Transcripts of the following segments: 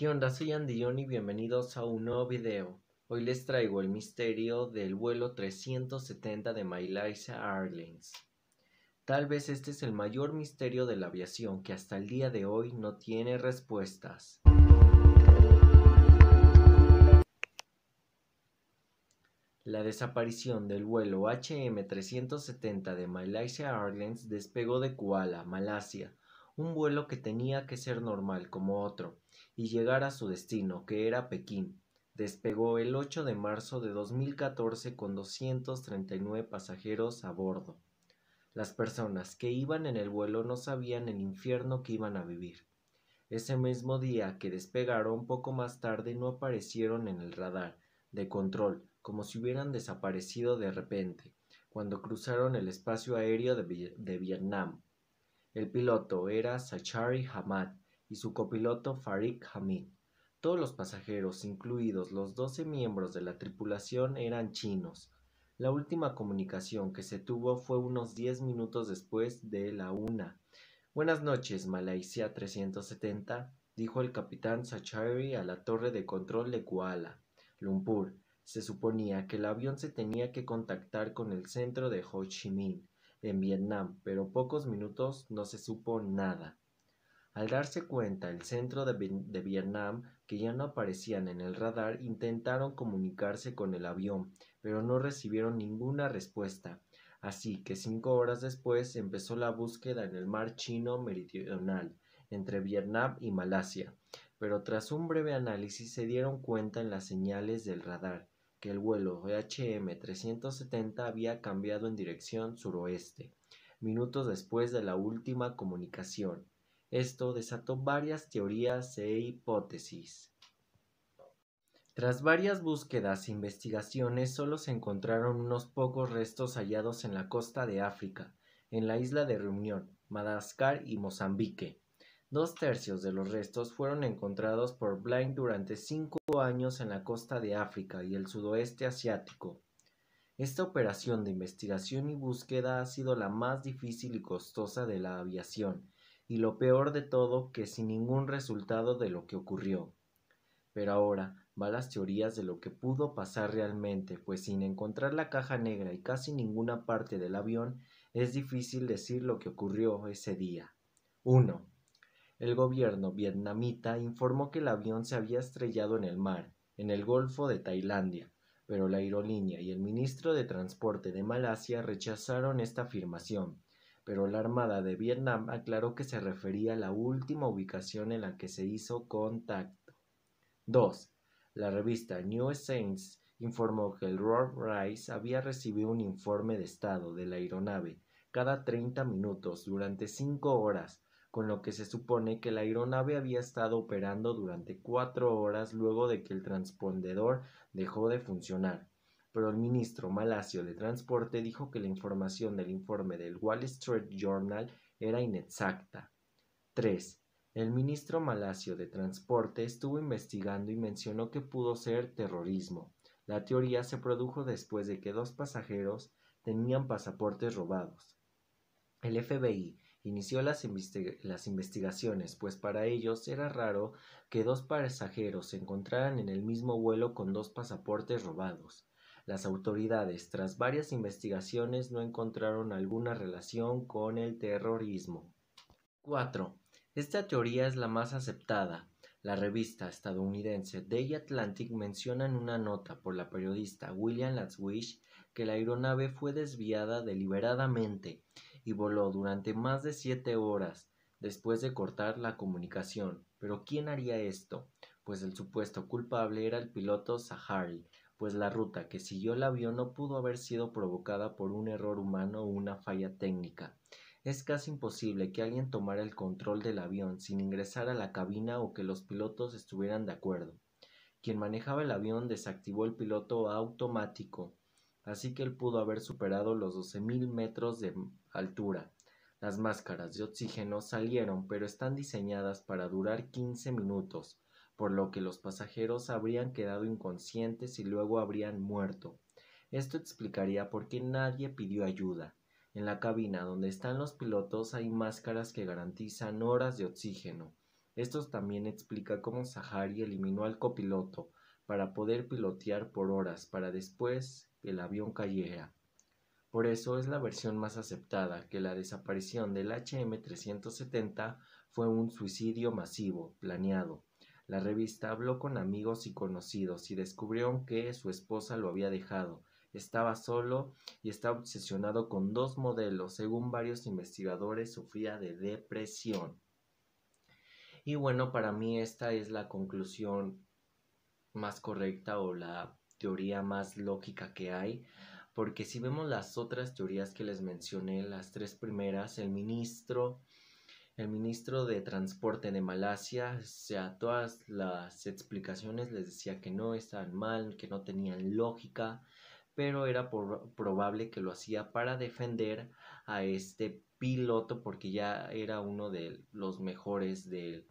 ¿Qué onda? Soy y bienvenidos a un nuevo video. Hoy les traigo el misterio del vuelo 370 de Malaysia Airlines. Tal vez este es el mayor misterio de la aviación que hasta el día de hoy no tiene respuestas. La desaparición del vuelo HM370 de Malaysia Airlines despegó de Kuala, Malasia, un vuelo que tenía que ser normal como otro, y llegar a su destino, que era Pekín. Despegó el 8 de marzo de 2014 con 239 pasajeros a bordo. Las personas que iban en el vuelo no sabían el infierno que iban a vivir. Ese mismo día que despegaron poco más tarde no aparecieron en el radar de control, como si hubieran desaparecido de repente, cuando cruzaron el espacio aéreo de, de Vietnam. El piloto era Sachari Hamad y su copiloto Farik Hamid. Todos los pasajeros, incluidos los 12 miembros de la tripulación, eran chinos. La última comunicación que se tuvo fue unos 10 minutos después de la una. Buenas noches, Malaysia 370, dijo el capitán Sachari a la torre de control de Kuala Lumpur. Se suponía que el avión se tenía que contactar con el centro de Ho Chi Minh en Vietnam, pero pocos minutos no se supo nada. Al darse cuenta el centro de, de, Vietnam que ya no aparecían en el radar, intentaron comunicarse con el avión, pero no recibieron ninguna respuesta. Así que cinco horas después empezó la búsqueda en el mar chino meridional, entre Vietnam y Malasia. Pero tras un breve análisis se dieron cuenta en las señales del radar que el vuelo HM370 había cambiado en dirección suroeste, minutos después de la última comunicación. Esto desató varias teorías e hipótesis. Tras varias búsquedas e investigaciones, solo se encontraron unos pocos restos hallados en la costa de África, en la isla de Reunión, Madagascar y Mozambique. Dos tercios de los restos fueron encontrados por Blind durante cinco años en la costa de África y el sudoeste asiático. Esta operación de investigación y búsqueda ha sido la más difícil y costosa de la aviación, y lo peor de todo que sin ningún resultado de lo que ocurrió. Pero ahora va las teorías de lo que pudo pasar realmente, pues sin encontrar la caja negra y casi ninguna parte del avión, es difícil decir lo que ocurrió ese día. 1. El gobierno vietnamita informó que el avión se había estrellado en el mar, en el Golfo de Tailandia, pero la aerolínea y el ministro de Transporte de Malasia rechazaron esta afirmación, pero la Armada de Vietnam aclaró que se refería a la última ubicación en la que se hizo contacto. 2. La revista New Saints informó que el Rolls Rice había recibido un informe de estado de la aeronave cada 30 minutos durante 5 horas, con lo que se supone que la aeronave había estado operando durante cuatro horas luego de que el transpondedor dejó de funcionar. Pero el ministro malasio de Transporte dijo que la información del informe del Wall Street Journal era inexacta. 3. El ministro malasio de Transporte estuvo investigando y mencionó que pudo ser terrorismo. La teoría se produjo después de que dos pasajeros tenían pasaportes robados. El FBI inició las, investigaciones, pues para ellos era raro que dos pasajeros se encontraran en el mismo vuelo con dos pasaportes robados. Las autoridades, tras varias investigaciones, no encontraron alguna relación con el terrorismo. 4. Esta teoría es la más aceptada. La revista estadounidense Day Atlantic menciona en una nota por la periodista William Latwish que la aeronave fue desviada deliberadamente y voló durante más de siete horas después de cortar la comunicación. Pero ¿quién haría esto? Pues el supuesto culpable era el piloto Sahari, pues la ruta que siguió el avión no pudo haber sido provocada por un error humano o una falla técnica. Es casi imposible que alguien tomara el control del avión sin ingresar a la cabina o que los pilotos estuvieran de acuerdo. Quien manejaba el avión desactivó el piloto automático Así que él pudo haber superado los 12.000 metros de altura. Las máscaras de oxígeno salieron, pero están diseñadas para durar 15 minutos, por lo que los pasajeros habrían quedado inconscientes y luego habrían muerto. Esto explicaría por qué nadie pidió ayuda. En la cabina donde están los pilotos hay máscaras que garantizan horas de oxígeno. Esto también explica cómo Sahari eliminó al copiloto, para poder pilotear por horas para después que el avión cayera. Por eso es la versión más aceptada que la desaparición del HM370 fue un suicidio masivo, planeado. La revista habló con amigos y conocidos y descubrió que su esposa lo había dejado. Estaba solo y estaba obsesionado con dos modelos. Según varios investigadores, sufría de depresión. Y bueno, para mí esta es la conclusión más correcta o la teoría más lógica que hay, porque si vemos las otras teorías que les mencioné, las tres primeras, el ministro, el ministro de Transporte de Malasia, o sea, todas las explicaciones les decía que no estaban mal, que no tenían lógica, pero era probable que lo hacía para defender a este piloto porque ya era uno de los mejores del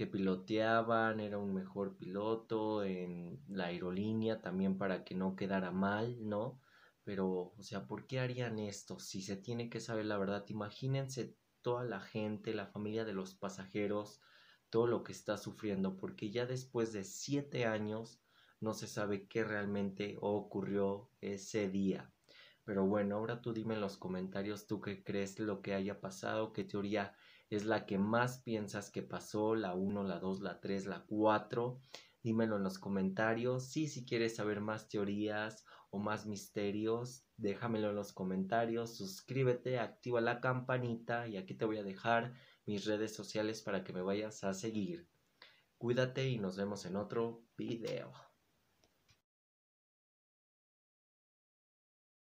que piloteaban, era un mejor piloto en la aerolínea también para que no quedara mal, ¿no? Pero, o sea, ¿por qué harían esto? Si se tiene que saber la verdad, imagínense toda la gente, la familia de los pasajeros, todo lo que está sufriendo, porque ya después de siete años no se sabe qué realmente ocurrió ese día. Pero bueno, ahora tú dime en los comentarios tú qué crees lo que haya pasado, qué teoría es la que más piensas que pasó, la 1, la 2, la 3, la 4. Dímelo en los comentarios. Sí, si quieres saber más teorías o más misterios, déjamelo en los comentarios. Suscríbete, activa la campanita y aquí te voy a dejar mis redes sociales para que me vayas a seguir. Cuídate y nos vemos en otro video.